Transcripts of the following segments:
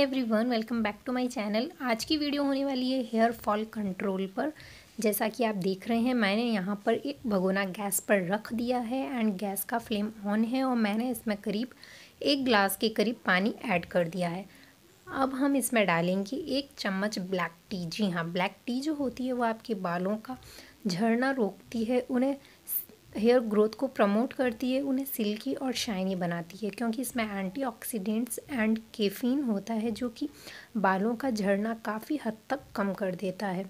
every everyone welcome back to my channel आज की video होने वाली है हेयर फॉल कंट्रोल पर जैसा कि आप देख रहे हैं मैंने यहाँ पर एक भगोना गैस पर रख दिया है एंड गैस का फ्लेम ऑन है और मैंने इसमें करीब एक ग्लास के करीब पानी ऐड कर दिया है अब हम इसमें डालेंगे एक चम्मच ब्लैक टी जी हाँ ब्लैक टी जो होती है वो आपके बालों का झरना रोकती है उन्हें हेयर ग्रोथ को प्रमोट करती है उन्हें सिल्की और शाइनी बनाती है क्योंकि इसमें एंटीऑक्सीडेंट्स एंड केफीन होता है जो कि बालों का झड़ना काफ़ी हद तक कम कर देता है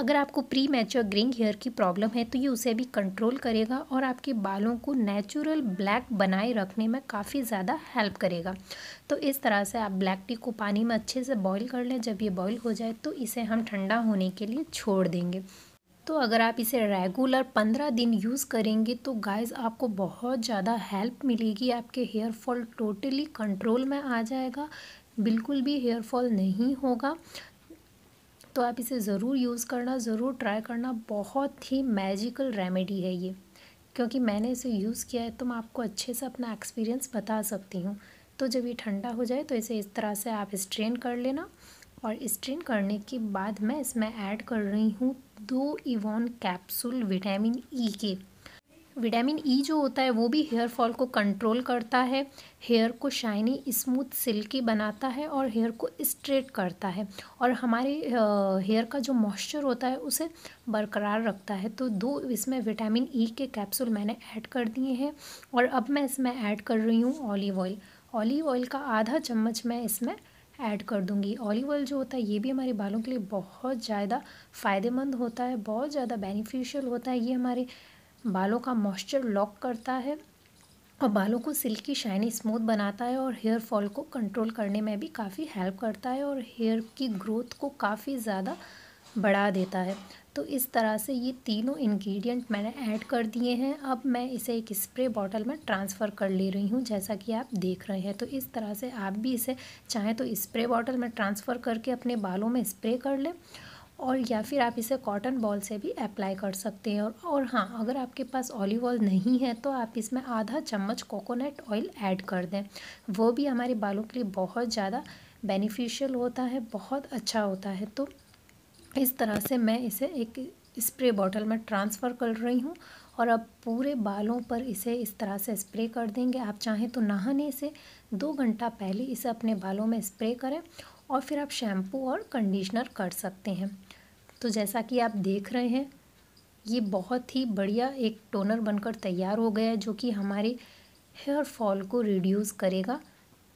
अगर आपको प्री मैच्योर ग्रीन हेयर की प्रॉब्लम है तो ये उसे भी कंट्रोल करेगा और आपके बालों को नेचुरल ब्लैक बनाए रखने में काफ़ी ज़्यादा हेल्प करेगा तो इस तरह से आप ब्लैक टी को पानी में अच्छे से बॉईल कर लें जब ये बॉईल हो जाए तो इसे हम ठंडा होने के लिए छोड़ देंगे तो अगर आप इसे रेगुलर पंद्रह दिन यूज़ करेंगे तो गाइस आपको बहुत ज़्यादा हेल्प मिलेगी आपके हेयर फॉल टोटली कंट्रोल में आ जाएगा बिल्कुल भी हेयर फॉल नहीं होगा तो आप इसे ज़रूर यूज़ करना ज़रूर ट्राई करना बहुत ही मैजिकल रेमेडी है ये क्योंकि मैंने इसे यूज़ किया है तो मैं आपको अच्छे से अपना एक्सपीरियंस बता सकती हूँ तो जब ये ठंडा हो जाए तो इसे इस तरह से आप स्ट्रेन कर लेना और स्ट्रेन करने के बाद मैं इसमें ऐड कर रही हूँ दो इवॉन कैप्सूल विटामिन ई के विटामिन ई e जो होता है वो भी हेयर फॉल को कंट्रोल करता है हेयर को शाइनी स्मूथ सिल्की बनाता है और हेयर को स्ट्रेट करता है और हमारे हेयर का जो मॉइस्चर होता है उसे बरकरार रखता है तो दो इसमें विटामिन ई e के कैप्सूल मैंने ऐड कर दिए हैं और अब मैं इसमें ऐड कर रही हूँ ऑलिव ऑयल ऑलिव ऑयल का आधा चम्मच मैं इसमें ऐड कर दूंगी ऑलिव ऑयल जो होता है ये भी हमारे बालों के लिए बहुत ज़्यादा फ़ायदेमंद होता है बहुत ज़्यादा बेनिफिशियल होता है ये हमारे बालों का मॉइस्चर लॉक करता है और बालों को सिल्की शाइनी स्मूथ बनाता है और हेयर फॉल को कंट्रोल करने में भी काफ़ी हेल्प करता है और हेयर की ग्रोथ को काफ़ी ज़्यादा बढ़ा देता है तो इस तरह से ये तीनों इंग्रेडिएंट मैंने ऐड कर दिए हैं अब मैं इसे एक स्प्रे बॉटल में ट्रांसफ़र कर ले रही हूँ जैसा कि आप देख रहे हैं तो इस तरह से आप भी इसे चाहें तो स्प्रे बॉटल में ट्रांसफ़र करके अपने बालों में स्प्रे कर लें और या फिर आप इसे कॉटन बॉल से भी अप्लाई कर सकते हैं और और हाँ अगर आपके पास ऑलिव ऑयल नहीं है तो आप इसमें आधा चम्मच कोकोनट ऑयल ऐड कर दें वो भी हमारे बालों के लिए बहुत ज़्यादा बेनिफिशियल होता है बहुत अच्छा होता है तो इस तरह से मैं इसे एक स्प्रे बॉटल में ट्रांसफ़र कर रही हूँ और अब पूरे बालों पर इसे इस तरह से स्प्रे कर देंगे आप चाहें तो नहाने से दो घंटा पहले इसे अपने बालों में स्प्रे करें और फिर आप शैम्पू और कंडीशनर कर सकते हैं तो जैसा कि आप देख रहे हैं ये बहुत ही बढ़िया एक टोनर बनकर तैयार हो गया है जो कि हमारे हेयर फॉल को रिड्यूस करेगा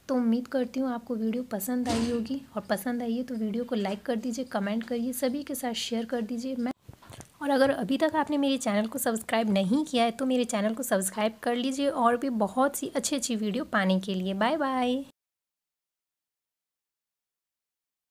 तो उम्मीद करती हूँ आपको वीडियो पसंद आई होगी और पसंद आई है तो वीडियो को लाइक कर दीजिए कमेंट करिए सभी के साथ शेयर कर दीजिए मैं और अगर अभी तक आपने मेरे चैनल को सब्सक्राइब नहीं किया है तो मेरे चैनल को सब्सक्राइब कर लीजिए और भी बहुत सी अच्छी अच्छी वीडियो पाने के लिए बाय बाय